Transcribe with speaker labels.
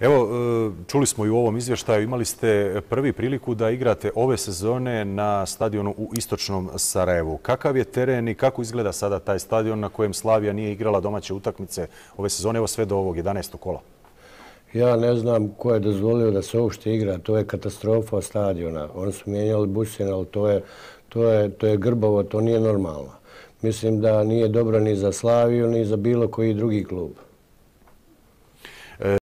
Speaker 1: Evo, e, čuli smo i u ovom izvještaju, imali ste prvi priliku da igrate ove sezone na stadionu u Istočnom Sarajevu. Kakav je teren i kako izgleda sada taj stadion na kojem Slavija nije igrala domaće utakmice ove sezone? Evo sve do ovog 11. kola.
Speaker 2: Ja ne znam ko je dozvolio da se uopšte igra. To je katastrofa stadiona. Oni su mijenjali busine, ali to je grbovo, to nije normalno. Mislim da nije dobro ni za Slaviju, ni za bilo koji drugi klub.